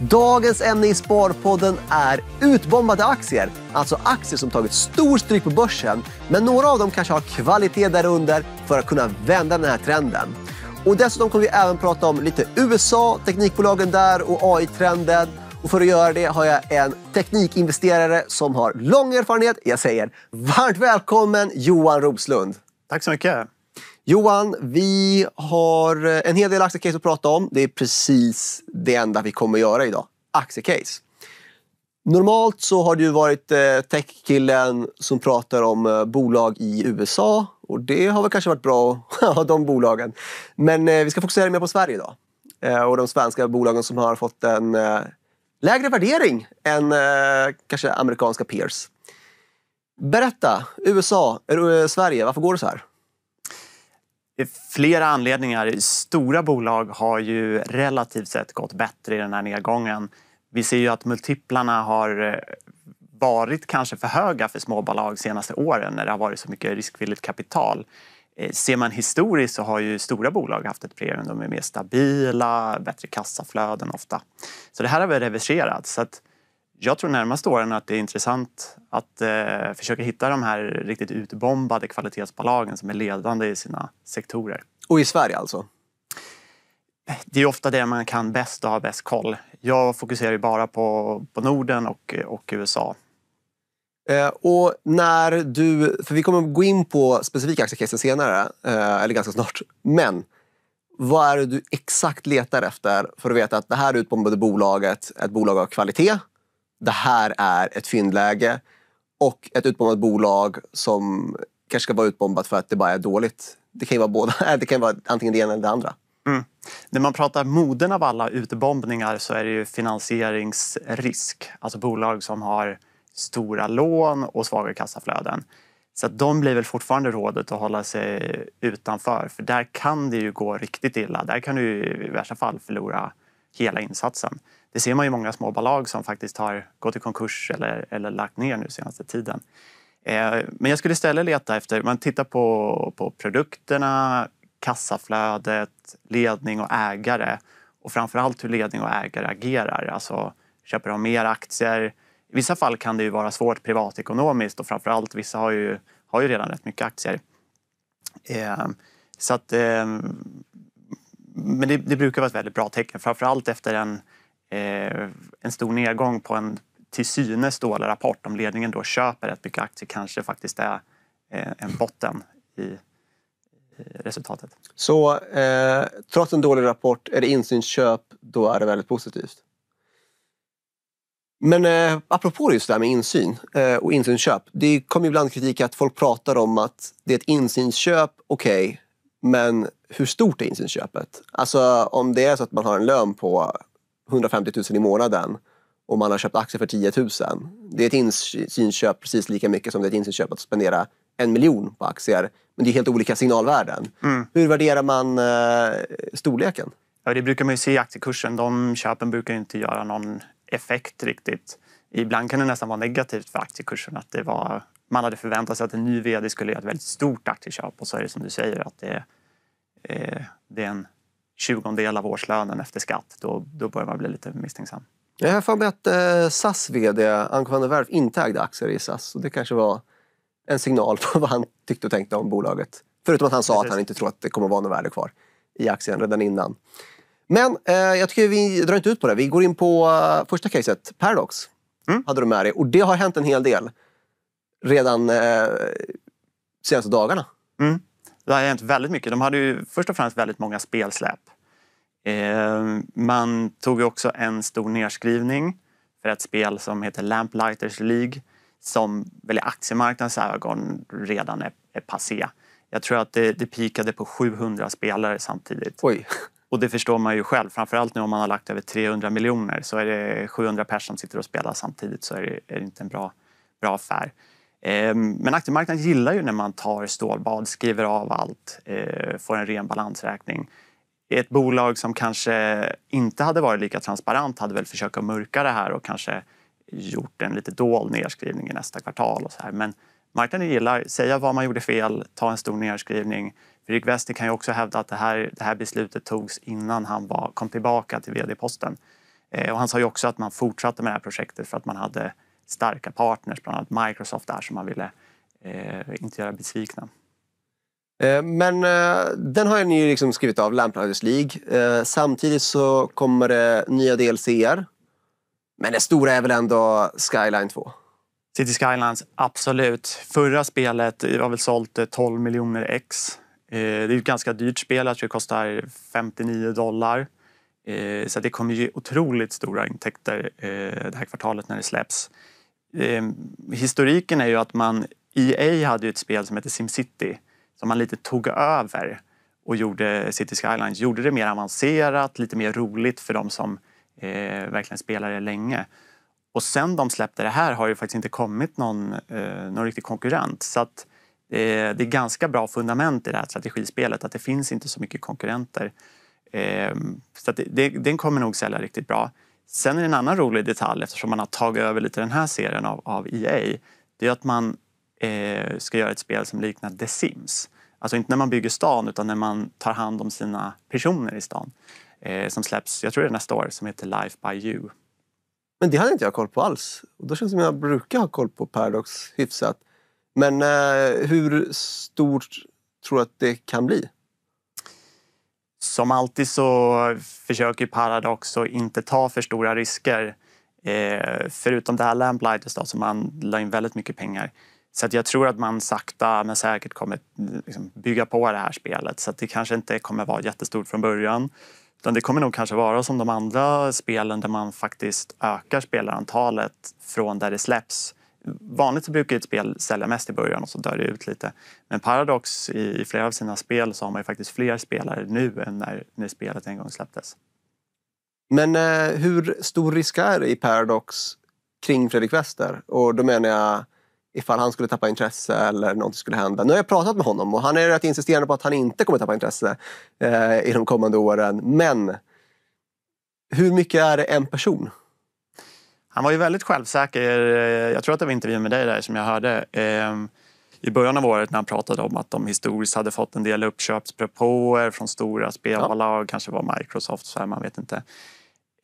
Dagens ämne i Sparpodden är utbombade aktier. Alltså aktier som tagit stor stryk på börsen. Men några av dem kanske har kvalitet därunder för att kunna vända den här trenden. Och dessutom kommer vi även prata om lite USA, teknikbolagen där och AI-trenden. Och för att göra det har jag en teknikinvesterare som har lång erfarenhet. Jag säger varmt välkommen Johan Roslund. Tack så mycket. Johan, vi har eh, en hel del aktiecase att prata om. Det är precis det enda vi kommer göra idag. Aktiecase. Normalt så har det ju varit eh, techkillen som pratar om eh, bolag i USA och det har väl kanske varit bra att ha de bolagen. Men vi ska fokusera mer på Sverige idag och de svenska bolagen som har fått en lägre värdering än kanske amerikanska peers. Berätta, USA, Sverige, varför går det så här? flera anledningar. Stora bolag har ju relativt sett gått bättre i den här nedgången. Vi ser ju att multiplarna har eh, varit kanske för höga för småbolag de senaste åren när det har varit så mycket riskvilligt kapital. Eh, ser man historiskt så har ju stora bolag haft ett premium. De är mer stabila, bättre kassaflöden ofta. Så det här har väl reverserats. Så att jag tror närmaste åren att det är intressant att eh, försöka hitta de här riktigt utbombade kvalitetsbolagen som är ledande i sina sektorer. Och i Sverige alltså? Det är ofta det man kan bäst och har bäst koll. Jag fokuserar ju bara på, på Norden och, och USA. Eh, och när du, för vi kommer gå in på specifika aktiecasen senare, eh, eller ganska snart. Men vad är det du exakt letar efter för att veta att det här utbombade bolaget, är ett bolag av kvalitet det här är ett fyndläge och ett utbombat bolag som kanske ska vara utbombat för att det bara är dåligt. Det kan ju vara, båda. Det kan vara antingen det ena eller det andra. Mm. När man pratar moden av alla utbombningar så är det ju finansieringsrisk. Alltså bolag som har stora lån och svaga kassaflöden. Så de blir väl fortfarande rådet att hålla sig utanför. För där kan det ju gå riktigt illa. Där kan du i värsta fall förlora hela insatsen. Det ser man ju många småbolag som faktiskt har gått i konkurs eller, eller lagt ner nu senaste tiden. Eh, men jag skulle istället leta efter, man tittar på, på produkterna, kassaflödet, ledning och ägare och framför allt hur ledning och ägare agerar. Alltså, köper de mer aktier? I vissa fall kan det ju vara svårt privatekonomiskt och framför allt vissa har ju, har ju redan rätt mycket aktier. Eh, så att, eh, men det, det, brukar vara ett väldigt bra tecken, framförallt efter en, eh, en stor nedgång på en till synes dålig rapport. Om ledningen då köper rätt mycket aktier kanske faktiskt är eh, en botten i, i resultatet. Så eh, trots en dålig rapport, är det insynsköp, då är det väldigt positivt? Men eh, apropå just det här med insyn eh, och insynsköp. Det kommer ibland kritik att folk pratar om att det är ett insynsköp, okej, okay, men hur stort är insynsköpet? Alltså om det är så att man har en lön på 150 000 i månaden och man har köpt aktier för 10 000. Det är ett insynsköp precis lika mycket som det är ett insynsköp att spendera en miljon på aktier. Men det är helt olika signalvärden. Mm. Hur värderar man eh, storleken? Ja, det brukar man ju se i aktiekursen. De köpen brukar inte göra någon effekt riktigt. Ibland kan det nästan vara negativt för aktiekursen. att det var, Man hade förväntat sig att en ny vd skulle göra ett väldigt stort aktieköp och så är det som du säger att det eh, det är en tjugondel av årslönen efter skatt, då, då börjar man bli lite misstänksam. Jag har för mig att eh, SAS vd Anko van der Werf inte ägde aktier i SAS. Så det kanske var en signal på vad han tyckte och tänkte om bolaget. Förutom att han sa Precis. att han inte tror att det kommer att vara något värde kvar i aktien redan innan. Men eh, jag tycker vi drar inte ut på det. Vi går in på uh, första caset, Paradox. Mm. Hade du med dig. Och det har hänt en hel del redan eh, senaste dagarna. Mm. Det har hänt väldigt mycket. De hade ju först och främst väldigt många spelsläpp. Eh, man tog också en stor nedskrivning för ett spel som heter Lamplighters League som väl i aktiemarknadens ögon redan är, är passé. Jag tror att det, det pikade på 700 spelare samtidigt. Oj. Och det förstår man ju själv. Framförallt nu om man har lagt över 300 miljoner så är det 700 personer som sitter och spelar samtidigt så är det, är det inte en bra, bra affär. Ehm, men aktiemarknaden gillar ju när man tar stålbad, skriver av allt, eh, får en ren balansräkning. Ett bolag som kanske inte hade varit lika transparent hade väl försökt mörka det här och kanske gjort en lite dold nedskrivning i nästa kvartal. Och så här. Men marknaden gillar säga vad man gjorde fel, ta en stor nedskrivning. Fredrik Wester kan ju också hävda att det här, det här beslutet togs innan han var, kom tillbaka till vd-posten. Eh, och han sa ju också att man fortsatte med det här projektet för att man hade starka partners, bland annat Microsoft där som man ville eh, inte göra besvikna. Eh, men eh, den har ni liksom skrivit av, Lamplighters League. Samtidigt så kommer det nya DLCer. Men det stora är väl ändå Skyline 2? City Skylines, absolut. Förra spelet var väl sålt 12 miljoner ex. Det är ett ganska dyrt spel, jag tror det kostar 59 dollar. Så det kommer ge otroligt stora intäkter det här kvartalet när det släpps. Ehm, historiken är ju att man, EA hade ju ett spel som hette SimCity som man lite tog över och gjorde City Skylines, gjorde det mer avancerat, lite mer roligt för de som eh, verkligen spelade länge. Och sen de släppte det här har ju faktiskt inte kommit någon, eh, någon riktig konkurrent. Så att, eh, det är ganska bra fundament i det här strategispelet att det finns inte så mycket konkurrenter. Eh, så det, det, den kommer nog sälja riktigt bra. Sen är det en annan rolig detalj eftersom man har tagit över lite den här serien av, av EA. Det är att man eh, ska göra ett spel som liknar The Sims. Alltså inte när man bygger stan utan när man tar hand om sina personer i stan. Eh, som släpps, jag tror det är nästa år, som heter Life by You. Men det hade inte jag koll på alls. Och då känns det som jag brukar ha koll på Paradox hyfsat. Men eh, hur stort tror du att det kan bli? Som alltid så försöker Paradox att inte ta för stora risker. Eh, förutom det här Lamplighters då, som man la in väldigt mycket pengar. Så jag tror att man sakta men säkert kommer liksom bygga på det här spelet. Så det kanske inte kommer vara jättestort från början. Utan det kommer nog kanske vara som de andra spelen där man faktiskt ökar spelarantalet från där det släpps vanligt så brukar ett spel sälja mest i början och så dör det ut lite. Men Paradox i, i flera av sina spel så har man ju faktiskt fler spelare nu än när, när spelet en gång släpptes. Men eh, hur stor risk är det i Paradox kring Fredrik Wester? Och då menar jag ifall han skulle tappa intresse eller någonting skulle hända. Nu har jag pratat med honom och han är rätt insisterande på att han inte kommer tappa intresse eh, i de kommande åren. Men hur mycket är det en person? Han var ju väldigt självsäker. Jag tror att det var intervjun med dig där som jag hörde ehm, i början av året när han pratade om att de historiskt hade fått en del uppköpspropåer från stora spelbolag, ja. kanske var Microsoft, så här, man vet inte.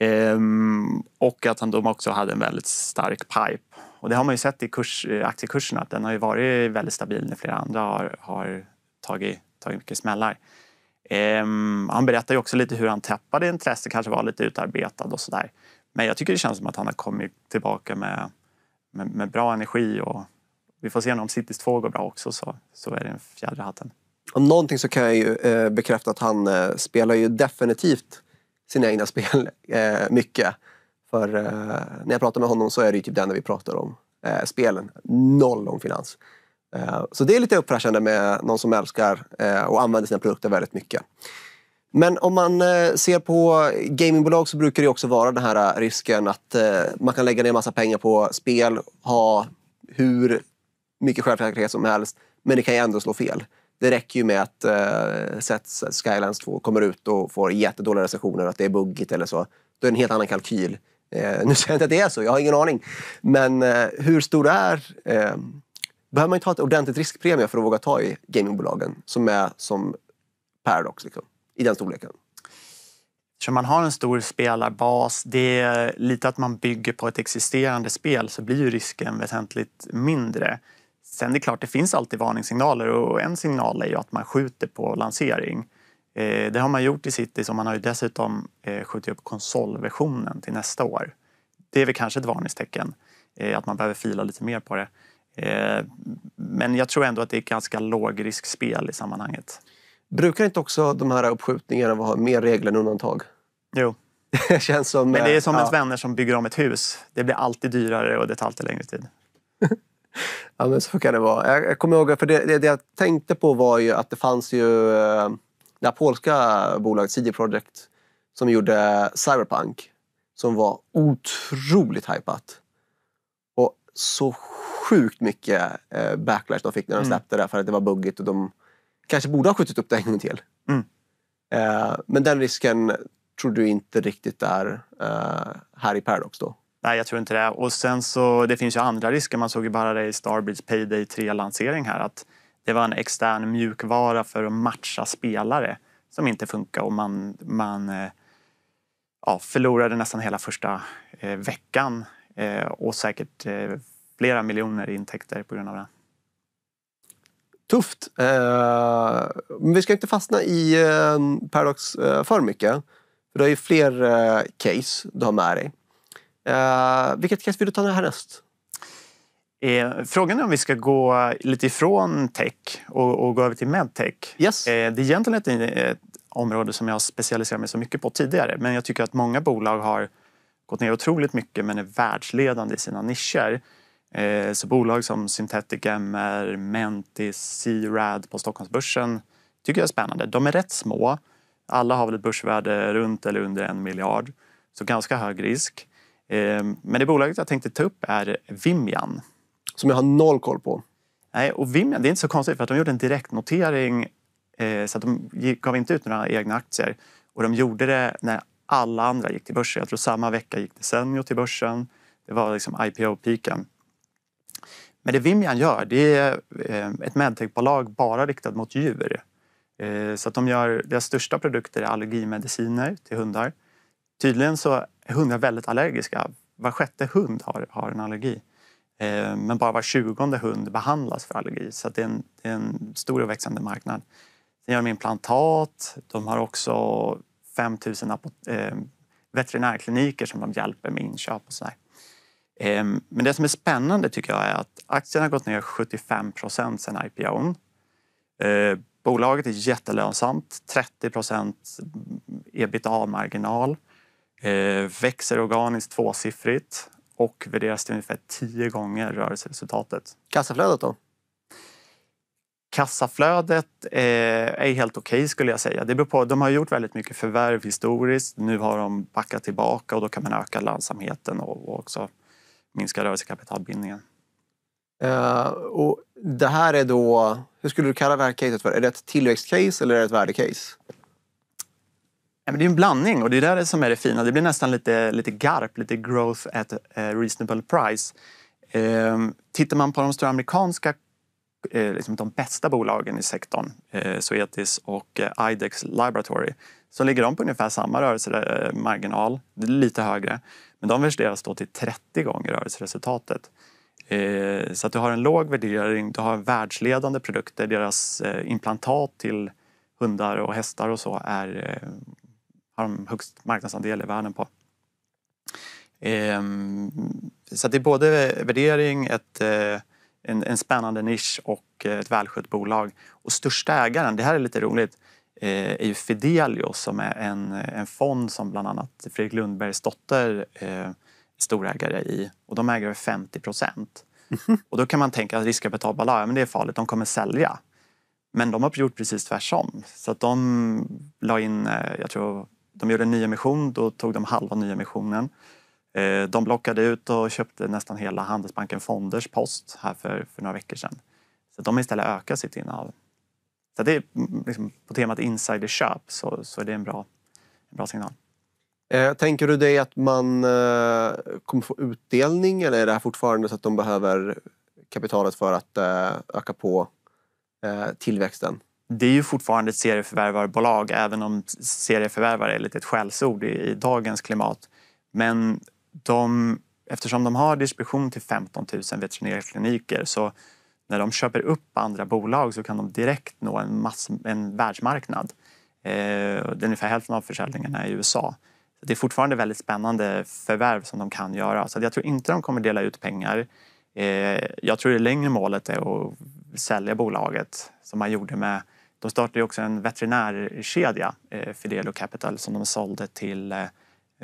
Ehm, och att han de också hade en väldigt stark pipe. Och det har man ju sett i kurs, eh, aktiekurserna, att den har ju varit väldigt stabil när flera andra har, har tagit, tagit mycket smällar. Ehm, han berättar ju också lite hur han tappade intresse, kanske var lite utarbetad och sådär. Men jag tycker det känns som att han har kommit tillbaka med, med, med bra energi. Och vi får se om Citys 2 går bra också, så, så är det en fjäder hatten. Om någonting så kan jag ju eh, bekräfta att han eh, spelar ju definitivt sina egna spel eh, mycket. För eh, när jag pratar med honom så är det ju typ det enda vi pratar om. spelen. Noll om finans. så det är lite uppfräschande med någon som älskar och använder sina produkter väldigt mycket. Men om man eh, ser på gamingbolag så brukar det också vara den här eh, risken att eh, man kan lägga ner massa pengar på spel, ha hur mycket självsäkerhet som helst, men det kan ju ändå slå fel. Det räcker ju med att eh, Sets Skylines 2 kommer ut och får jättedåliga recensioner, att det är buggigt eller så. Då är det en helt annan kalkyl. nu säger jag inte att det är så, jag har ingen aning. Men hur stor är... behöver man ju ta ett ordentligt riskpremie för att våga ta i gamingbolagen som är som Paradox? Liksom? i den storleken? Så man har en stor spelarbas, det är lite att man bygger på ett existerande spel så blir ju risken väsentligt mindre. Sen det är klart, det finns alltid varningssignaler och en signal är ju att man skjuter på lansering. Eh, det har man gjort i City, och man har ju dessutom eh, skjutit upp konsolversionen till nästa år. Det är väl kanske ett varningstecken, eh, att man behöver fila lite mer på det. Men jag tror ändå att det är ett ganska lågriskspel i sammanhanget. Brukar inte också de här uppskjutningarna vara mer regler än undantag? Jo. det känns som, Men det är som eh, ja. ens vänner som bygger om ett hus. Det blir alltid dyrare och det tar alltid längre tid. ja, men så kan det vara. Jag, kommer ihåg, för det, det, det, jag tänkte på var ju att det fanns ju eh, det här polska bolaget CD Projekt som gjorde Cyberpunk som var otroligt hypat. Och så sjukt mycket eh, backlash de fick när de mm. släppte mm. det för att det var buggigt och de kanske borde ha skjutit upp det en gång till. Mm. Eh, men den risken tror du inte riktigt är eh, här i Paradox då? Nej, jag tror inte det. Och sen så, det finns ju andra risker. Man såg ju bara det i Starbreeds Payday 3-lansering här att det var en extern mjukvara för att matcha spelare som inte funkar och man, man eh, ja, förlorade nästan hela första eh, veckan eh, och säkert flera miljoner i intäkter på grund av det tufft. Eh, men vi ska inte fastna i eh, Paradox eh, för mycket. För du har ju fler case du har med dig. vilket case vill du ta härnäst? Eh, frågan är om vi ska gå lite ifrån tech och, och gå över till medtech. Yes. Eh, det är egentligen ett, ett område som jag har specialiserat mig så mycket på tidigare men jag tycker att många bolag har gått ner otroligt mycket men är världsledande i sina nischer. Eh, så bolag som Synthetic MR, Mentis, C-Rad på Stockholmsbörsen tycker jag är spännande. De är rätt små. Alla har väl ett börsvärde runt eller under en miljard, så ganska hög risk. Eh, men det bolaget jag tänkte ta upp är Vimian. Som jag har noll koll på. Nej, och Vimian, det är inte så konstigt för att de gjorde en direktnotering eh, så att de gav inte ut några egna aktier. Och de gjorde det när alla andra gick till börsen. Jag tror samma vecka gick Desenio till börsen. Det var liksom IPO-peaken. Men det Vimian gör, det är eh, ett medtechbolag bara riktat mot djur. Eh, så att de gör, deras största produkter är allergimediciner till hundar. Tydligen så är hundar väldigt allergiska. Var sjätte hund har, har en allergi. Eh, men bara var tjugonde hund behandlas för allergi. Så det är, en, det, är en, stor och växande marknad. Sen gör de implantat. De har också 5000 veterinärkliniker som de hjälper med inköp och sådär. Ehm, men det som är spännande tycker jag är att aktien har gått ner 75 procent sen IPOn. Ehm, bolaget är jättelönsamt, 30 procent ebitda-marginal. Ehm, växer organiskt tvåsiffrigt och värderas till ungefär tio gånger rörelseresultatet. Kassaflödet då? Kassaflödet eh, är helt okej okay skulle jag säga. Det beror på, de har gjort väldigt mycket förvärv historiskt. Nu har de backat tillbaka och då kan man öka lönsamheten och också minska rörelsekapitalbindningen. Uh, och det här är då, hur skulle du kalla det här caset för? Är det ett tillväxtcase eller är det ett värdecase? Ja, men det är en blandning och det är det som är det fina. Det blir nästan lite, lite GARP, lite growth at reasonable price. Uh, tittar man på de stora amerikanska eh, liksom de bästa bolagen i sektorn, eh, Zoetis och eh, Idex Laboratory, så ligger de på ungefär samma rörelsemarginal, lite högre. Men de värderas då till 30 gånger rörelseresultatet. Eh, så att du har en låg värdering, du har världsledande produkter, deras eh, implantat till hundar och hästar och så är, eh, har de högst marknadsandel i världen på. Ehm, så det är både värdering, ett, en, en spännande nisch och ett välskött bolag. Och största ägaren, det här är lite roligt, är eh, ju Fidelius som är en, en fond som bland annat Fredrik Lundbergs dotter eh, är storägare i. Och de äger över 50 procent. Och då kan man tänka att riskkapitalbolag, ja, men det är farligt, de kommer sälja. Men de har gjort precis tvärtom. Så att de la in, eh, jag tror de gjorde en nyemission, då tog de halva nyemissionen. De blockade ut och köpte nästan hela Handelsbanken Fonders post här för, för några veckor sedan. Så de istället ökar sitt innehav. Så det är mm, liksom, på temat insiderköp så, så är det en bra, en bra signal. Eh, tänker du dig att man eh, kommer få utdelning eller är det här fortfarande så att de behöver kapitalet för att eh, öka på eh, tillväxten? Det är ju fortfarande ett serieförvärvarbolag även om serieförvärvare är lite ett skällsord i, i dagens klimat. Men de, eftersom de har distribution till 15 000 veterinärkliniker så när de köper upp andra bolag så kan de direkt nå en, mass, en världsmarknad. Eh, ungefär hälften av försäljningarna är i USA. Så det är fortfarande väldigt spännande förvärv som de kan göra. Så jag tror inte de kommer dela ut pengar. Eh, jag tror det längre målet är att sälja bolaget som man gjorde med de startade också en veterinärkedja, eh, Fidelo Capital, som de sålde till eh,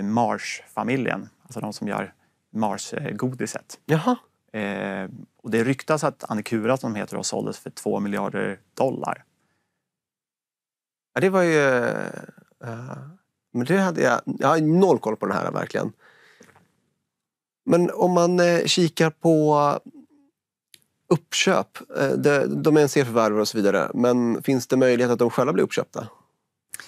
Mars-familjen, alltså de som gör Mars-godiset. Jaha. Eh, och det ryktas att Annikura som heter då såldes för 2 miljarder dollar. Ja, det var ju... Uh, men det hade jag, jag har noll koll på det här verkligen. Men om man eh, kikar på uppköp, eh, det, de är en C-förvärvare och så vidare, men finns det möjlighet att de själva blir uppköpta?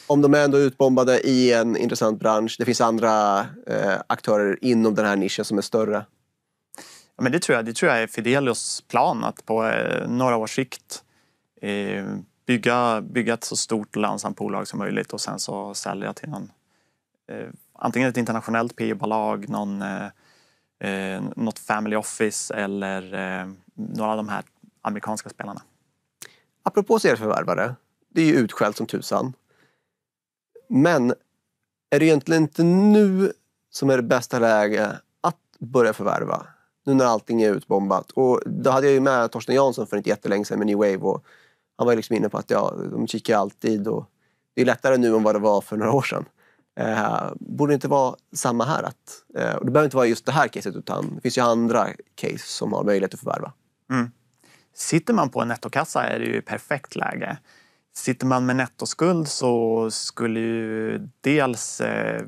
Om de är ändå utbombade i en intressant bransch, det finns andra eh, aktörer inom den här nischen som är större men det, tror jag, det tror jag är Fidelios plan, att på eh, några års sikt eh, bygga, bygga ett så stort och lönsamt bolag som möjligt och sen så sälja till någon, eh, antingen ett internationellt PE-bolag, någon, eh, eh, något family office eller eh, några av de här amerikanska spelarna. Apropå serieförvärvare, det är ju utskällt som tusan. Men är det egentligen inte nu som är det bästa läget att börja förvärva? Nu när allting är utbombat. Och då hade jag ju med Torsten Jansson för inte jättelänge sedan med New Wave. Och han var liksom inne på att ja, de kikar alltid. Och det är lättare nu än vad det var för några år sedan. Eh, borde det inte vara samma här? Att, eh, och det behöver inte vara just det här caset utan det finns ju andra case som har möjlighet att förvärva. Mm. Sitter man på en nettokassa är det ju perfekt läge. Sitter man med nettoskuld så skulle ju dels eh,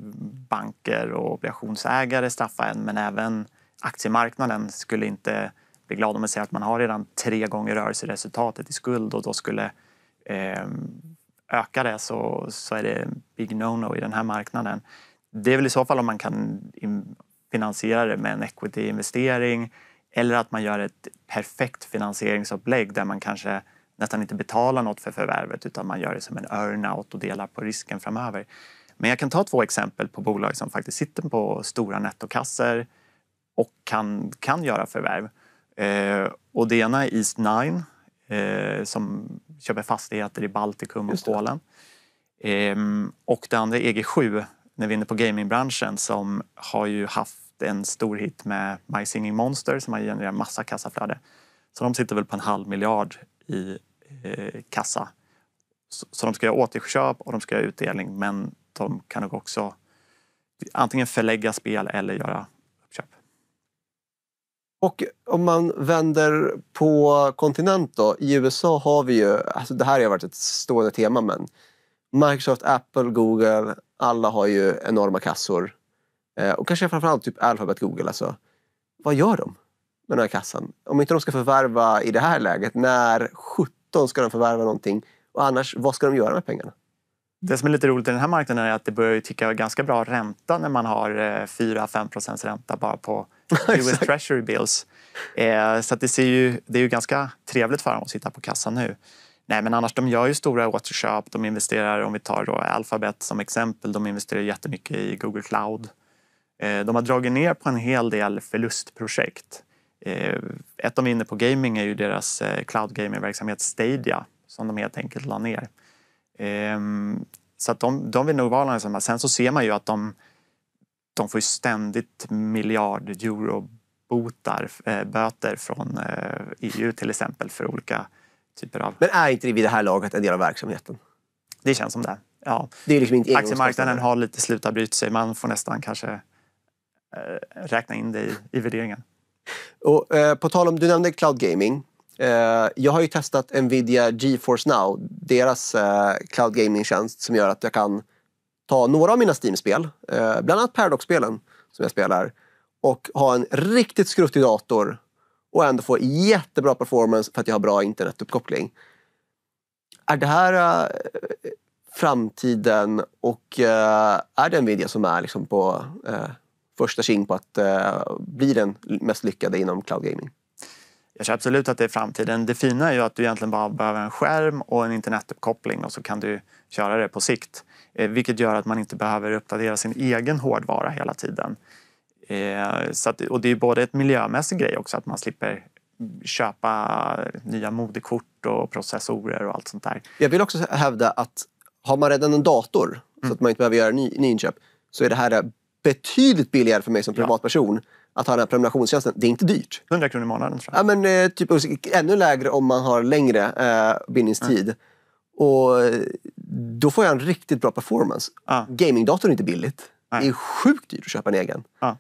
banker och obligationsägare straffa en men även aktiemarknaden skulle inte bli glad om man säger att man har redan tre gånger rörelseresultatet i skuld och då skulle eh, öka det så, så är det big no-no i den här marknaden. Det är väl i så fall om man kan finansiera det med en equity-investering eller att man gör ett perfekt finansieringsupplägg där man kanske nästan inte betalar något för förvärvet utan man gör det som en earn-out och delar på risken framöver. Men jag kan ta två exempel på bolag som faktiskt sitter på stora nettokasser och kan, kan göra förvärv. Eh, och det ena är East Nine eh, som köper fastigheter i Baltikum och Polen. Eh, och det andra är EG7, när vi är inne på gamingbranschen, som har ju haft en stor hit med My Singing Monster som har genererat massa kassaflöde. Så de sitter väl på en halv miljard i eh, kassa. Så, så de ska göra återköp och de ska göra utdelning men de kan nog också antingen förlägga spel eller göra och om man vänder på kontinent då. I USA har vi ju, alltså det här har varit ett stående tema men Microsoft, Apple, Google, alla har ju enorma kassor. Eh, och kanske framförallt typ Alphabet, Google. Alltså. Vad gör de med den här kassan? Om inte de ska förvärva i det här läget, när 17 ska de förvärva någonting? Och annars, vad ska de göra med pengarna? Det som är lite roligt i den här marknaden är att det börjar ticka ganska bra ränta när man har 4-5 eh, ränta bara på US Treasury Bills. Eh, så det, ser ju, det är ju ganska trevligt för dem att sitta på kassan nu. Nej, men annars, de gör ju stora återköp. De investerar, om vi tar då Alphabet som exempel, de investerar jättemycket i Google Cloud. Eh, de har dragit ner på en hel del förlustprojekt. Eh, ett de är inne på gaming är ju deras eh, cloud gaming-verksamhet Stadia som de helt enkelt la ner. Ehm, så att de, de vill nog vara långsamma. Sen så ser man ju att de de får ju ständigt miljard euro botar, eh, böter från EU eh, e till exempel för olika typer av... Men är inte det vid det här laget en del av verksamheten? Det känns som det. Ja. det är liksom inte Aktiemarknaden har lite slutat bryta sig. Man får nästan kanske eh, räkna in det i, i värderingen. Och, eh, på tal om, du nämnde cloud gaming. Eh, jag har ju testat Nvidia GeForce Now, deras eh, cloud gaming-tjänst som gör att jag kan ta några av mina Steam-spel, eh, bland annat Paradox-spelen som jag spelar och ha en riktigt skruttig dator och ändå få jättebra performance för att jag har bra internetuppkoppling. Är det här eh, framtiden och eh, är det Nvidia som är liksom på eh, första king på att eh, bli den mest lyckade inom cloud gaming? Jag tror absolut att det är framtiden. Det fina är ju att du egentligen bara behöver en skärm och en internetuppkoppling och så kan du köra det på sikt. Eh, vilket gör att man inte behöver uppdatera sin egen hårdvara hela tiden. Eh, så att, och det är både ett miljömässig grej också att man slipper köpa nya modekort och processorer och allt sånt där. Jag vill också hävda att har man redan en dator mm. så att mm. man inte behöver göra nyinköp ny så är det här betydligt billigare för mig som privatperson ja. att ha den här prenumerationstjänsten. Det är inte dyrt. 100 kronor i månaden tror jag. Ja, men, eh, typ, ännu lägre om man har längre eh, bindningstid. Mm. Och då får jag en riktigt bra performance. Ah. Gamingdatorn är inte billigt. Nej. Det är sjukt dyrt att köpa en egen. Ah.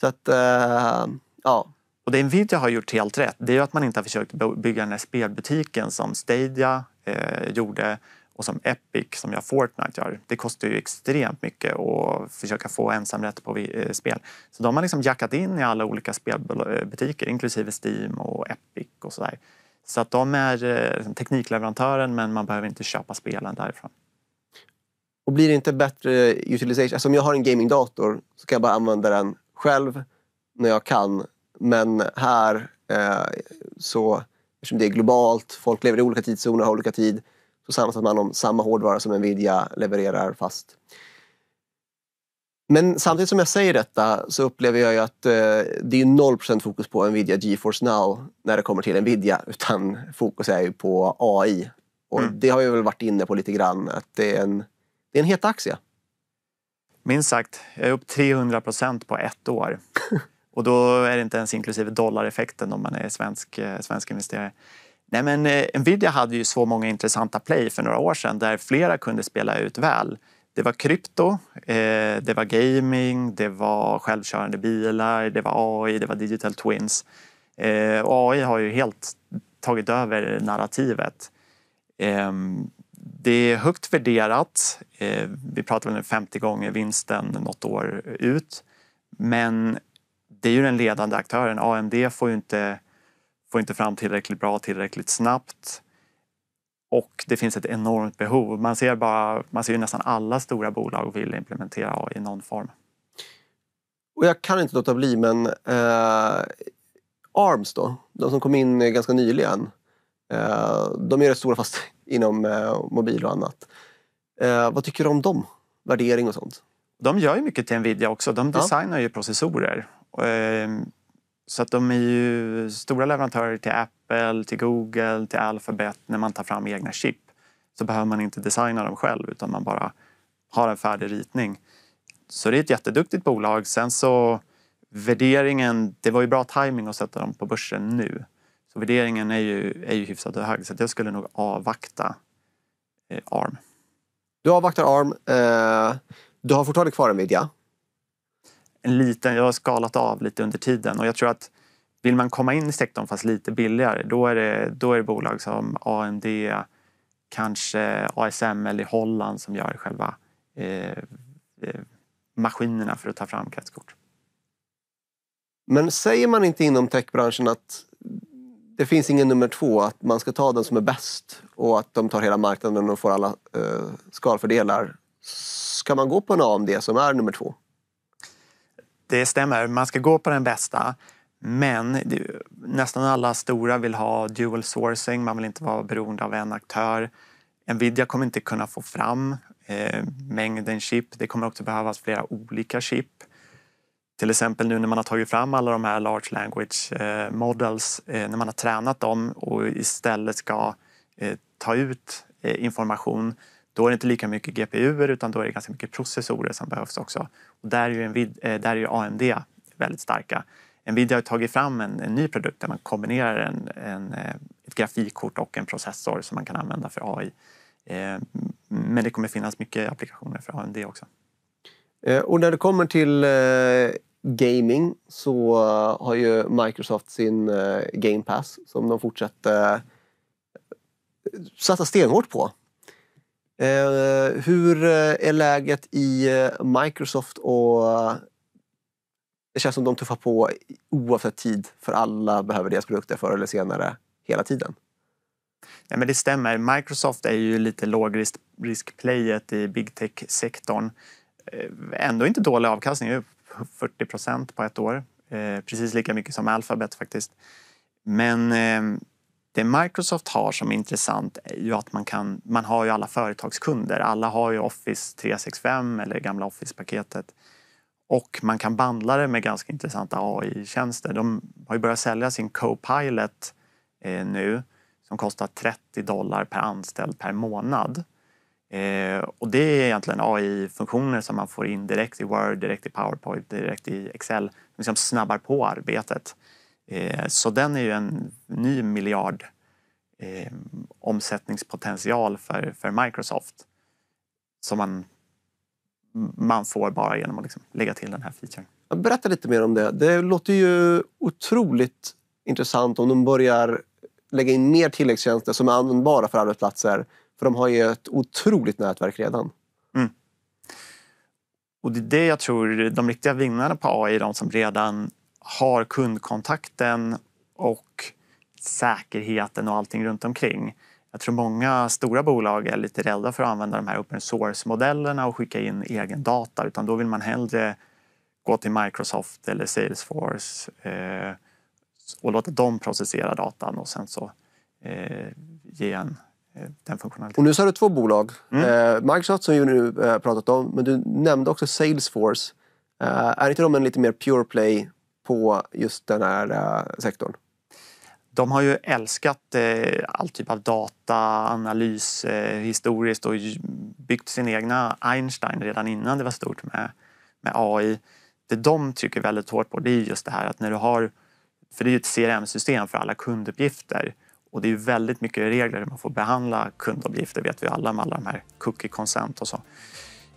Så att, uh, ja. Och det Nvidia har gjort helt rätt, det är ju att man inte har försökt bygga den här spelbutiken som Stadia eh, gjorde och som Epic, som jag Fortnite gör. Det kostar ju extremt mycket att försöka få ensamrätt på eh, spel. Så de har liksom jackat in i alla olika spelbutiker, inklusive Steam och Epic och sådär. Så att de är eh, teknikleverantören men man behöver inte köpa spelen därifrån. Och blir det inte bättre utilization? Alltså om jag har en gamingdator så kan jag bara använda den själv när jag kan. Men här, eh, så, eftersom det är globalt, folk lever i olika tidszoner, har olika tid, så samlas man om samma hårdvara som Nvidia levererar fast men samtidigt som jag säger detta så upplever jag ju att eh, det är 0 fokus på Nvidia GeForce Now när det kommer till Nvidia. Utan fokus är ju på AI. Och mm. det har jag väl varit inne på lite grann, att det är en, det är en het aktie. Minst sagt, jag är upp 300 procent på ett år. Och då är det inte ens inklusive dollareffekten om man är svensk, eh, svensk investerare. Nej, men eh, Nvidia hade ju så många intressanta play för några år sedan där flera kunde spela ut väl. Det var krypto, eh, det var gaming, det var självkörande bilar, det var AI, det var digital twins. och eh, AI har ju helt tagit över narrativet. Ehm, det är högt värderat. Eh, vi pratar väl 50 gånger vinsten något år ut. Men det är ju den ledande aktören. AMD får ju inte, får inte fram tillräckligt bra tillräckligt snabbt. Och det finns ett enormt behov. Man ser, bara, man ser ju nästan alla stora bolag vill implementera AI i någon form. Och jag kan inte låta bli, men eh, ARMS då, de som kom in ganska nyligen. Eh, de är rätt stora fast inom eh, mobil och annat. Eh, vad tycker du om dem? Värdering och sånt? De gör ju mycket till Nvidia också. De designar ja. ju processorer. Ehm, så att de är ju stora leverantörer till Apple Apple, till Google, till Alphabet när man tar fram egna chip så behöver man inte designa dem själv utan man bara har en färdig ritning. Så det är ett jätteduktigt bolag. Sen så värderingen, det var ju bra timing att sätta dem på börsen nu. Så värderingen är ju, är ju hyfsat hög så jag skulle nog avvakta eh, ARM. Du avvaktar ARM. Eh, du har fortfarande kvar Nvidia? En liten, jag har skalat av lite under tiden och jag tror att vill man komma in i sektorn fast lite billigare då är det, då är det bolag som AMD, kanske ASML i Holland som gör själva eh, eh, maskinerna för att ta fram kretskort. Men säger man inte inom techbranschen att det finns ingen nummer två, att man ska ta den som är bäst och att de tar hela marknaden och får alla eh, skalfördelar. Ska man gå på en AMD som är nummer två? Det stämmer, man ska gå på den bästa. Men nästan alla stora vill ha dual sourcing. Man vill inte vara beroende av en aktör. Nvidia kommer inte kunna få fram eh, mängden chip. Det kommer också behövas flera olika chip. Till exempel nu när man har tagit fram alla de här large language eh, models, eh, när man har tränat dem och istället ska eh, ta ut eh, information, då är det inte lika mycket GPU utan då är det ganska mycket processorer som behövs också. Och där är ju, Nvidia, eh, där är ju AMD väldigt starka. Nvidia har tagit fram en, en ny produkt där man kombinerar en, en, eh, ett grafikkort och en processor som man kan använda för AI. Eh, men det kommer finnas mycket applikationer för AMD också. Eh, och när det kommer till gaming så har ju Microsoft sin Game Pass som de fortsätter satsa stenhårt på. Hur är läget i Microsoft och det känns som de tuffar på oavsett tid, för alla behöver deras produkter förr eller senare, hela tiden. Nej, men det stämmer. Microsoft är ju lite lågriskplayet i big tech-sektorn. Eh, ändå inte dålig avkastning, 40 procent på ett år. Eh, precis lika mycket som Alphabet faktiskt. Men eh, det Microsoft har som är intressant är ju att man, kan, man har ju alla företagskunder. Alla har ju Office 365 eller gamla Office-paketet. Och man kan bandla det med ganska intressanta AI-tjänster. De har börjat sälja sin Copilot eh, nu som kostar 30 dollar per anställd per månad. Eh, och det är egentligen AI-funktioner som man får in direkt i Word, direkt i Powerpoint, direkt i Excel. Som liksom snabbar på arbetet. Eh, så den är ju en ny miljard eh, omsättningspotential för, för Microsoft. Som man man får bara genom att liksom lägga till den här featuren. Berätta lite mer om det. Det låter ju otroligt intressant om de börjar lägga in mer tilläggstjänster som är användbara för arbetsplatser. För de har ju ett otroligt nätverk redan. Mm. Och det är det jag tror, de riktiga vinnarna på AI är de som redan har kundkontakten och säkerheten och allting runt omkring. Jag tror många stora bolag är lite rädda för att använda de här open source-modellerna och skicka in egen data utan då vill man hellre gå till Microsoft eller Salesforce eh, och låta dem processera datan och sen så eh, ge en eh, den funktionaliteten. Och nu sa du två bolag. Mm. Eh, Microsoft som vi nu eh, pratat om, men du nämnde också Salesforce. Är inte de en lite mer pure play på just den här sektorn? de har ju älskat eh, all typ av data, analys eh, historiskt och byggt sin egna Einstein redan innan det var stort med, med AI. Det de trycker väldigt hårt på det är just det här att när du har, för det är ju ett CRM-system för alla kunduppgifter och det är ju väldigt mycket regler hur man får behandla kunduppgifter vet vi alla med alla de här cookie consent och så.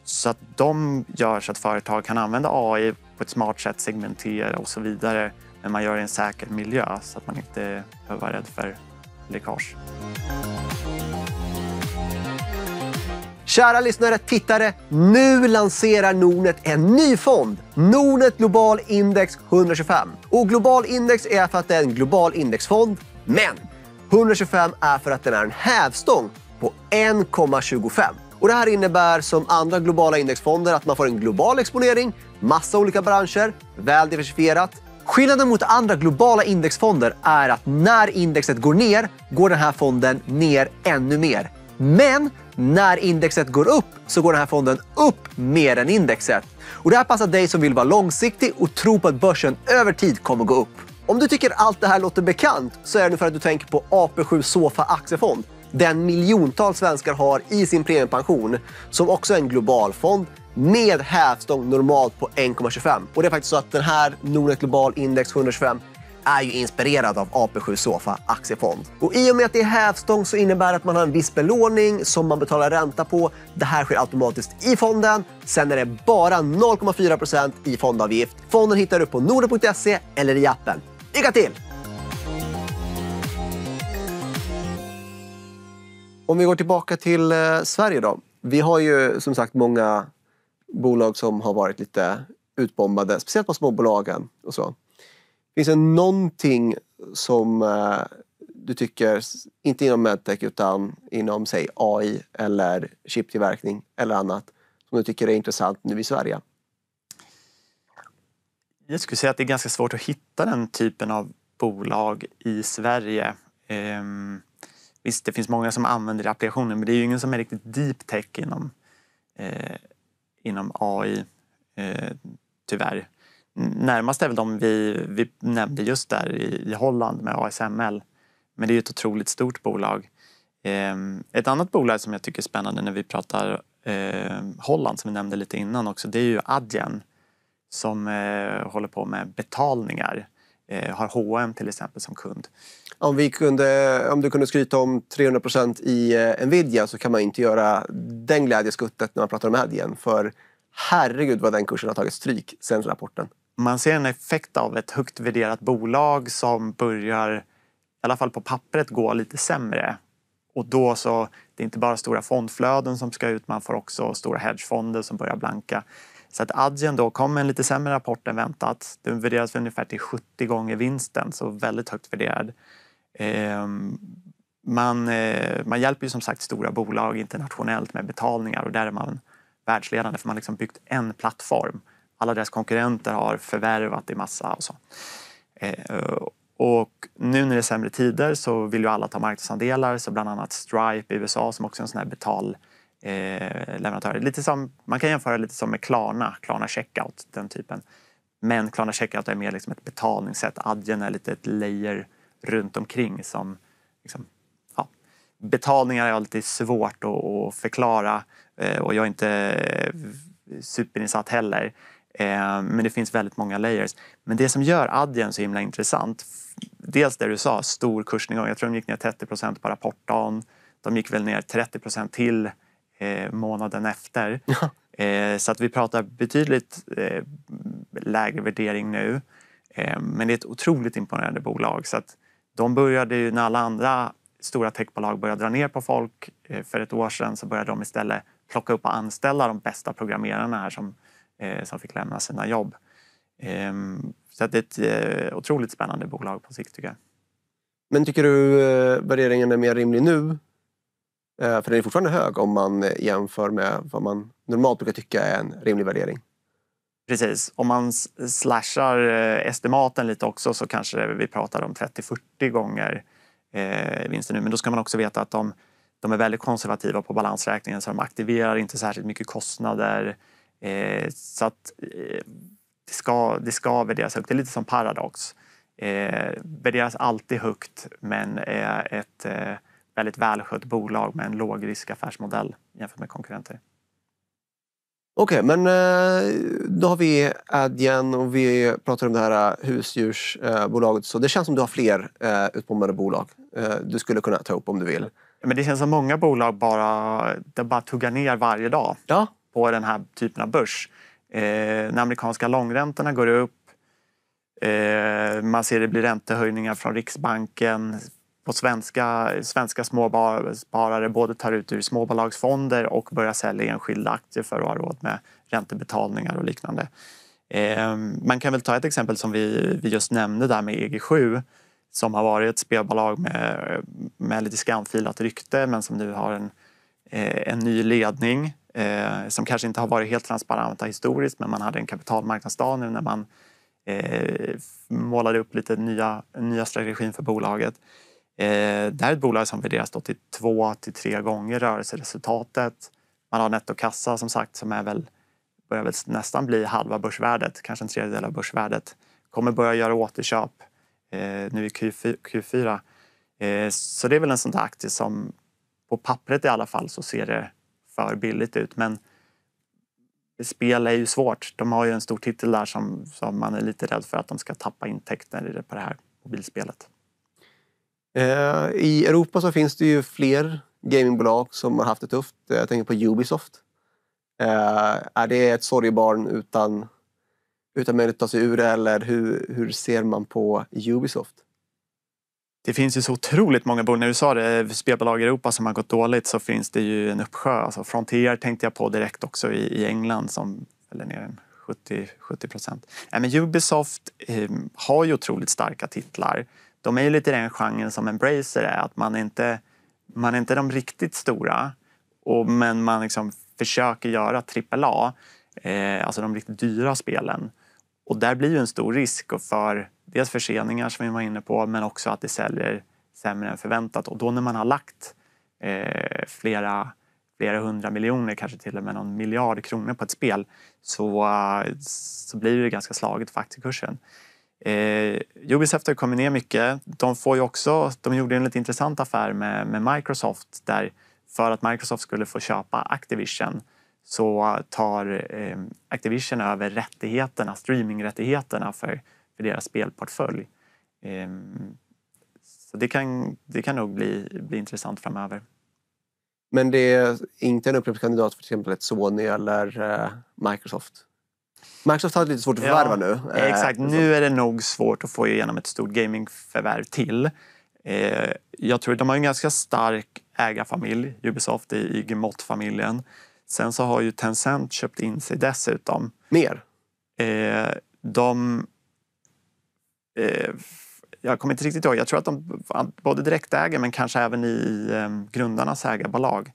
Så att de gör så att företag kan använda AI på ett smart sätt, segmentera och så vidare men man gör det i en säker miljö så att man inte behöver vara rädd för läckage. Kära lyssnare, tittare! Nu lanserar Nordnet en ny fond, Nordnet Global Index 125. Och Global Index är för att det är en global indexfond, men 125 är för att den är en hävstång på 1,25. Och Det här innebär som andra globala indexfonder att man får en global exponering, massa olika branscher, väl diversifierat Skillnaden mot andra globala indexfonder är att när indexet går ner går den här fonden ner ännu mer. Men när indexet går upp så går den här fonden upp mer än indexet. Och Det här passar dig som vill vara långsiktig och tro på att börsen över tid kommer gå upp. Om du tycker allt det här låter bekant så är det för att du tänker på AP7 Sofa Aktiefond. Den miljontals svenskar har i sin premiepension som också är en global fond med hävstång normalt på 1,25. Och det är faktiskt så att den här Nordnet Global Index 125 är ju inspirerad av AP7 Sofa aktiefond. Och I och med att det är hävstång så innebär det att man har en viss belåning som man betalar ränta på. Det här sker automatiskt i fonden. Sen är det bara 0,4 i fondavgift. Fonden hittar du på nordnet.se eller i appen. Lycka till! Om vi går tillbaka till eh, Sverige då. Vi har ju som sagt många bolag som har varit lite utbombade, speciellt på småbolagen och så. Finns det någonting som eh, du tycker, inte inom medtech utan inom säg AI eller chiptillverkning eller annat, som du tycker är intressant nu i Sverige? Jag skulle säga att det är ganska svårt att hitta den typen av bolag i Sverige. Ehm, visst, det finns många som använder applikationen, men det är ju ingen som är riktigt deep tech inom eh, inom AI, eh, tyvärr. Närmast är väl de vi, vi nämnde just där i, i Holland med ASML. Men det är ju ett otroligt stort bolag. Eh, ett annat bolag som jag tycker är spännande när vi pratar eh, Holland, som vi nämnde lite innan också, det är ju Adyen som eh, håller på med betalningar. Eh, har H&M till exempel som kund. Om, vi kunde, om du kunde skryta om 300 i eh, Nvidia så kan man inte göra den glädjeskuttet när man pratar om ad För herregud vad den kursen har tagit stryk sen rapporten. Man ser en effekt av ett högt värderat bolag som börjar, i alla fall på pappret, gå lite sämre. Och då så, det är inte bara stora fondflöden som ska ut, man får också stora hedgefonder som börjar blanka. Så att Adyen då kom med en lite sämre rapport än väntat. Den värderas ungefär till 70 gånger vinsten, så väldigt högt värderad. Ehm, man, eh, man hjälper ju som sagt stora bolag internationellt med betalningar och där är man världsledande för man har liksom byggt en plattform. Alla deras konkurrenter har förvärvat i massa och så. Eh, och nu när det är sämre tider så vill ju alla ta marknadsandelar så bland annat Stripe i USA som också är en sån här betal eh, leverantörer. Lite som, man kan jämföra lite som med Klarna, Klarna Checkout, den typen. Men Klarna Checkout är mer liksom ett betalningssätt. Adyen är lite ett layer runt omkring som liksom, ja. Betalningar är alltid svårt att, att förklara eh, och jag är inte superinsatt heller. Eh, men det finns väldigt många layers. Men det som gör Adyen så himla intressant, dels det du sa, stor kursnedgång. Jag tror de gick ner 30 på rapportdagen. De gick väl ner 30 till Eh, månaden efter. Eh, så att vi pratar betydligt eh, lägre värdering nu. men det är ett otroligt imponerande bolag. Så att de började ju när alla andra stora techbolag började dra ner på folk för ett år sedan så började de istället plocka upp och anställa de bästa programmerarna här som, som fick lämna sina jobb. Ehm, så det är ett otroligt spännande bolag på sikt tycker jag. Men tycker du värderingen är mer rimlig nu Eh, för den är fortfarande hög om man eh, jämför med vad man normalt brukar tycka är en rimlig värdering. Precis. Om man slashar eh, estimaten lite också så kanske vi pratar om 30-40 gånger vinsten nu. Men då ska man också veta att de, de, är väldigt konservativa på balansräkningen så de aktiverar inte särskilt mycket kostnader. så att det, ska, det ska värderas högt. Det är lite som Paradox. värderas alltid högt men är ett väldigt välskött bolag med en låg riskaffärsmodell jämfört med konkurrenter. Okej, okay, men eh, då har vi Adyen och vi pratar om det här eh, husdjursbolaget. Så det känns som du har fler eh, utbombade bolag du skulle kunna ta upp om du vill. Men det känns som många bolag bara, bara tuggar ner varje dag ja. på den här typen av börs. när amerikanska långräntorna går upp, man ser det blir räntehöjningar från Riksbanken, på svenska, svenska småsparare både tar ut ur småbolagsfonder och börjar sälja enskilda aktier för att ha råd med räntebetalningar och liknande. Ehm, man kan väl ta ett exempel som vi, just nämnde där med EG7 som har varit ett spelbolag med, med lite skamfilat rykte men som nu har en, eh, en ny ledning eh, som kanske inte har varit helt transparenta historiskt men man hade en kapitalmarknadsdag nu när man eh, målade upp lite nya, nya strategin för bolaget. Eh, det här är ett bolag som värderas då till två till tre gånger rörelseresultatet. Man har nettokassa som sagt som är väl, börjar väl nästan bli halva börsvärdet, kanske en tredjedel av börsvärdet. Kommer börja göra återköp eh, nu i Q4. Q4. Eh, så det är väl en sån där aktie som på pappret i alla fall så ser det för billigt ut. Men spel är ju svårt. De har ju en stor titel där som, som man är lite rädd för att de ska tappa intäkter på det här mobilspelet. Eh, I Europa så finns det ju fler gamingbolag som har haft det tufft. Eh, jag tänker på Ubisoft. Eh, är det ett sorgebarn utan, utan möjlighet att ta sig ur det eller hur, hur ser man på Ubisoft? Det finns ju så otroligt många bolag. När du sa det, spelbolag i Europa som har gått dåligt så finns det ju en uppsjö. Alltså Frontier tänkte jag på direkt också i, i England som fäller ner en 70 procent. Ja, Ubisoft eh, har ju otroligt starka titlar de är ju lite i den genren som Embracer är, att man inte, man är inte de riktigt stora, och, men man liksom försöker göra AAA, eh, alltså de riktigt dyra spelen. Och där blir ju en stor risk för dels förseningar som vi var inne på, men också att det säljer sämre än förväntat. Och då när man har lagt eh, flera flera hundra miljoner, kanske till och med någon miljard kronor på ett spel så, så blir det ganska slaget för aktiekursen. Eh, Ubisoft har kommit ner mycket. De, får ju också, de gjorde en lite intressant affär med, med Microsoft där för att Microsoft skulle få köpa Activision så tar eh, Activision över rättigheterna, streamingrättigheterna för, för deras spelportfölj. Eh, så det kan, det kan nog bli, bli intressant framöver. Men det är inte en uppköpskandidat för till exempel ett Sony eller eh, Microsoft? Microsoft har lite svårt att förvärva ja, nu. Eh, exakt, nu är det nog svårt att få igenom ett stort gamingförvärv till. Eh, jag tror de har en ganska stark ägarfamilj, Ubisoft, i Gmott-familjen. Sen så har ju Tencent köpt in sig dessutom. Mer? Eh, de... Jag kommer inte riktigt ihåg. Jag tror att de både direktäger men kanske även i grundarnas ägarbolag.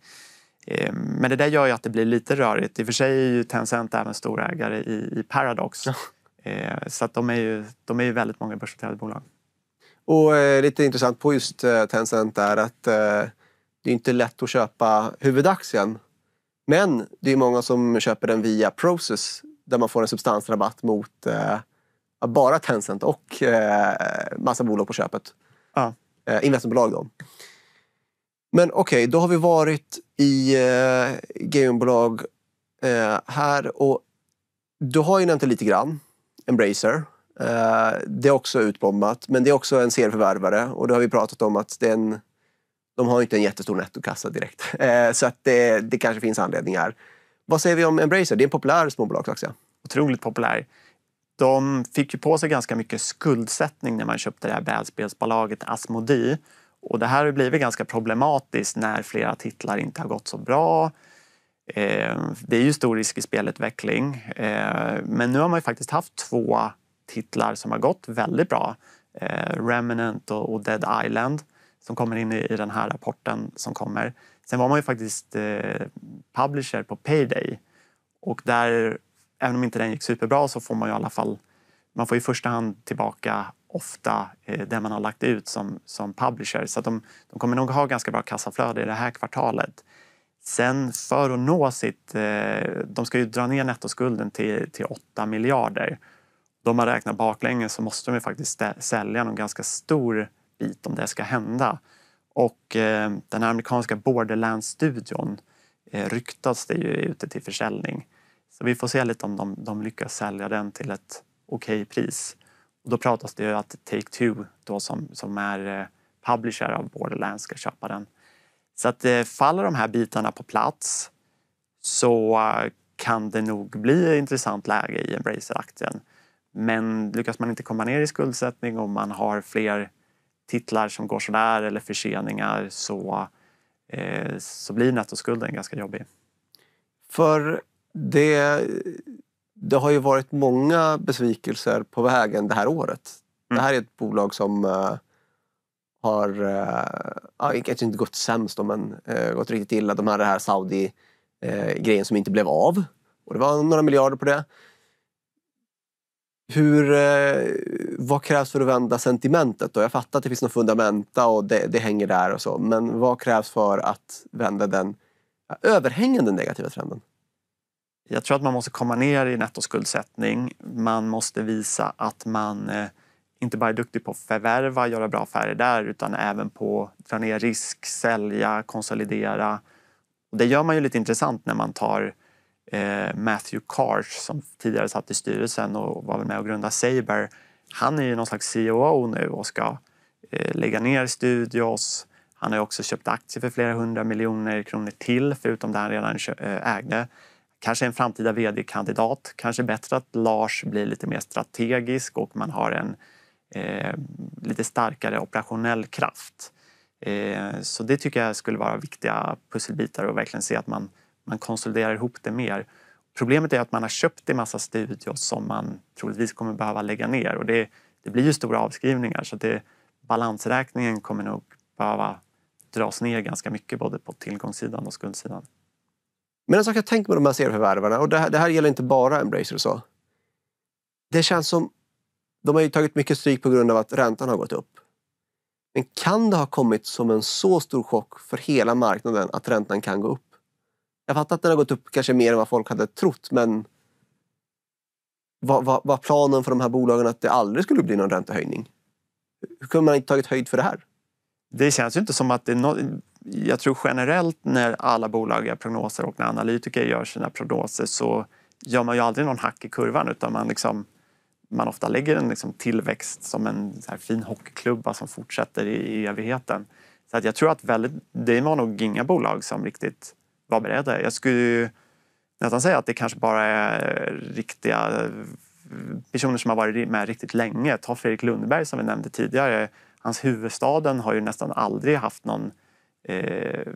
Eh, men det där gör ju att det blir lite rörigt. I och för sig är ju Tencent även storägare i, i Paradox. Eh, så att de är ju, de är ju väldigt många börsnoterade bolag. Och eh, lite intressant på just eh, Tencent är att eh, det är inte lätt att köpa huvudaktien. Men det är många som köper den via Process där man får en substansrabatt mot eh, bara Tencent och massa bolag på köpet. Ja. investmentbolag då. Men okej, okay, då har vi varit i eh, gamingbolag eh, här och du har ju nämnt det lite grann, Embracer. Eh, det är också utbombat, men det är också en serieförvärvare och det har vi pratat om att den, de har inte en jättestor nettokassa direkt. Eh, så att det, det kanske finns anledningar. Vad säger vi om Embracer? Det är en populär småbolagsaktie. Otroligt populär. De fick ju på sig ganska mycket skuldsättning när man köpte det här brädspelsbolaget Asmodee och det här har blivit ganska problematiskt när flera titlar inte har gått så bra. Ehm, det är ju stor risk i spelutveckling. Ehm, men nu har man faktiskt haft två titlar som har gått väldigt bra. Ehm, Remnant och, Dead Island som kommer in i, den här rapporten som kommer. Sen var man ju faktiskt eh, publisher på Payday och där, även om inte den gick superbra så får man ju i alla fall man får i första hand tillbaka ofta eh, det man har lagt ut som, som publisher. Så de, de, kommer nog ha ganska bra kassaflöde i det här kvartalet. Sen för att nå sitt... Eh, de ska ju dra ner nettoskulden till, till 8 miljarder. De har räknat baklänges så måste de ju faktiskt sälja någon ganska stor bit om det ska hända. Och eh, den här amerikanska Borderlands-studion eh, ryktas det ju är ute till försäljning. Så vi får se lite om de, de lyckas sälja den till ett okej okay pris då pratas det ju att Take-Two, då som, som är eh, publisher av Borderlands, ska köpa den. Så att eh, faller de här bitarna på plats så eh, kan det nog bli ett intressant läge i Embracer-aktien. Men lyckas man inte komma ner i skuldsättning och man har fler titlar som går sådär eller förseningar så, eh, så blir nettoskulden ganska jobbig. För det det har ju varit många besvikelser på vägen det här året. Det mm. här är ett bolag som eh, har, eh, ja, kanske inte gått sämst då, men eh, gått riktigt illa. De hade den här Saudi-grejen som inte blev av. Och det var några miljarder på det. Hur, vad krävs för att vända sentimentet? Då? Jag fattar att det finns några fundamenta och det, det hänger där och så. Men vad krävs för att vända den överhängande negativa trenden? Jag tror att man måste komma ner i nettoskuldsättning. Man måste visa att man eh, inte bara är duktig på att förvärva, göra bra affärer där utan även på att dra ner risk, sälja, konsolidera. Och det gör man ju lite intressant när man tar eh, Matthew Karch som tidigare satt i styrelsen och var med och grundade Saber. Han är ju någon slags COO e nu och ska eh, lägga ner studios. Han har också köpt aktier för flera hundra miljoner kronor till förutom det han redan eh, ägde kanske en framtida vd-kandidat. Kanske bättre att Lars blir lite mer strategisk och man har en eh, lite starkare operationell kraft. Eh, så det tycker jag skulle vara viktiga pusselbitar och verkligen se att man, man konsoliderar ihop det mer. Problemet är att man har köpt en massa studios som man troligtvis kommer behöva lägga ner och det, det blir ju stora avskrivningar så det, balansräkningen kommer nog behöva dras ner ganska mycket både på tillgångssidan och skuldsidan. Men en alltså, sak jag tänkt med de här serieförvärvarna, och det här, det här gäller inte bara Embracer och så. Det känns som, de har ju tagit mycket stryk på grund av att räntan har gått upp. Men kan det ha kommit som en så stor chock för hela marknaden att räntan kan gå upp? Jag fattar att den har gått upp kanske mer än vad folk hade trott, men var, var, var planen för de här bolagen att det aldrig skulle bli någon räntehöjning? Hur kunde man inte tagit höjd för det här? Det känns ju inte som att det är no jag tror generellt när alla bolag gör prognoser och när analytiker gör sina prognoser så gör man ju aldrig någon hack i kurvan utan man, liksom, man ofta lägger en liksom tillväxt som en fin hockeyklubba som fortsätter i, i evigheten. Så att jag tror att väldigt, det var nog inga bolag som riktigt var beredda. Jag skulle nästan säga att det kanske bara är riktiga personer som har varit med riktigt länge. Ta Fredrik Lundberg som vi nämnde tidigare. Hans huvudstaden har ju nästan aldrig haft någon eh,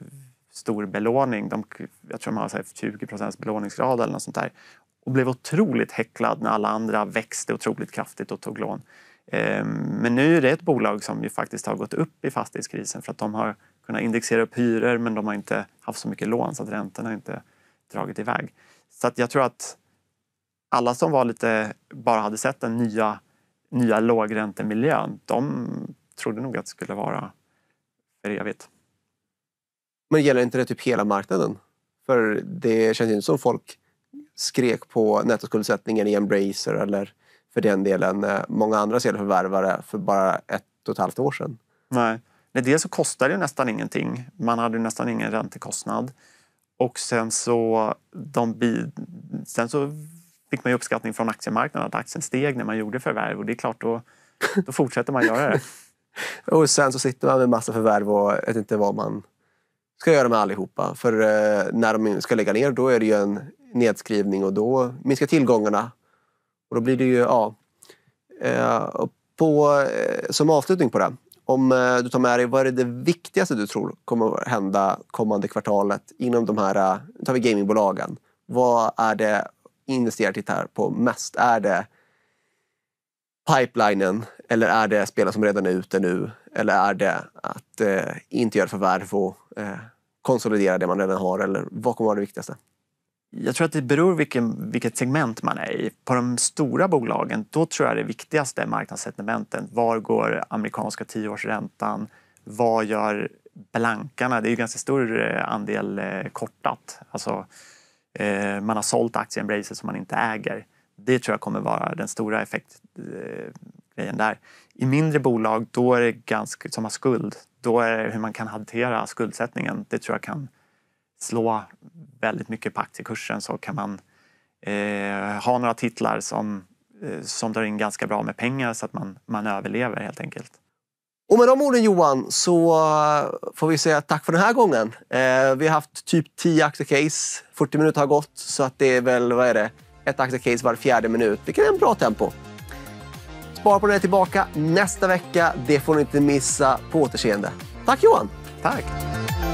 stor belåning. De, jag tror de har så här 20 procents belåningsgrad eller något sånt där. Och blev otroligt häcklad när alla andra växte otroligt kraftigt och tog lån. Ehm, men nu är det ett bolag som ju faktiskt har gått upp i fastighetskrisen för att de har kunnat indexera upp hyror men de har inte haft så mycket lån så att räntorna inte dragit iväg. Så att jag tror att alla som var lite, bara hade sett den nya, nya lågräntemiljön, de trodde nog att det skulle vara för evigt. Men gäller inte det typ hela marknaden? För det känns inte som folk skrek på nettoskuldsättningen i Embracer eller för den delen eh, många andra sedelförvärvare för bara ett och ett halvt år sedan. Nej. Nej, dels så kostar det nästan ingenting. Man hade nästan ingen räntekostnad. Och sen så, de bi... sen så fick man uppskattning från aktiemarknaden att aktien steg när man gjorde förvärv och det är klart då, då fortsätter man göra det. och sen så sitter man med massa förvärv och vet inte vad man ska göra med allihopa. För eh, när de ska lägga ner då är det ju en nedskrivning och då minskar tillgångarna. Och då blir det ju, ja. Eh, på, eh, som avslutning på det. Om du tar med dig, vad är det viktigaste du tror kommer hända kommande kvartalet inom de här, nu tar vi gamingbolagen. Vad är det investerare här på mest? Är det pipelinen eller är det spelare som redan är ute nu? Eller är det att eh, inte göra förvärv och eh, konsolidera det man redan har? Eller vad kommer vara det viktigaste? Jag tror att det beror vilken, vilket segment man är i. På de stora bolagen, då tror jag det viktigaste är marknadssentimentet. Var går amerikanska tioårsräntan? Vad gör blankarna? Det är ju ganska stor eh, andel eh, kortat. Alltså, eh, man har sålt aktier som man inte äger. Det tror jag kommer vara den stora effektgrejen där. I mindre bolag, då är det ganska, som har skuld, då är hur man kan hantera skuldsättningen. Det tror jag kan slå väldigt mycket på aktiekursen. Så kan man eh, ha några titlar som, eh, som drar in ganska bra med pengar så att man, man överlever helt enkelt. Och med de orden Johan så eh, får vi säga tack för den här gången. Eh, vi har haft typ 10 aktiecase. 40 minuter har gått så att det är väl, vad är det, ett aktiecase var fjärde minut, vilket är en bra tempo. Spara Sparpodden är tillbaka nästa vecka. Det får ni inte missa. På återseende. Tack Johan! Tack!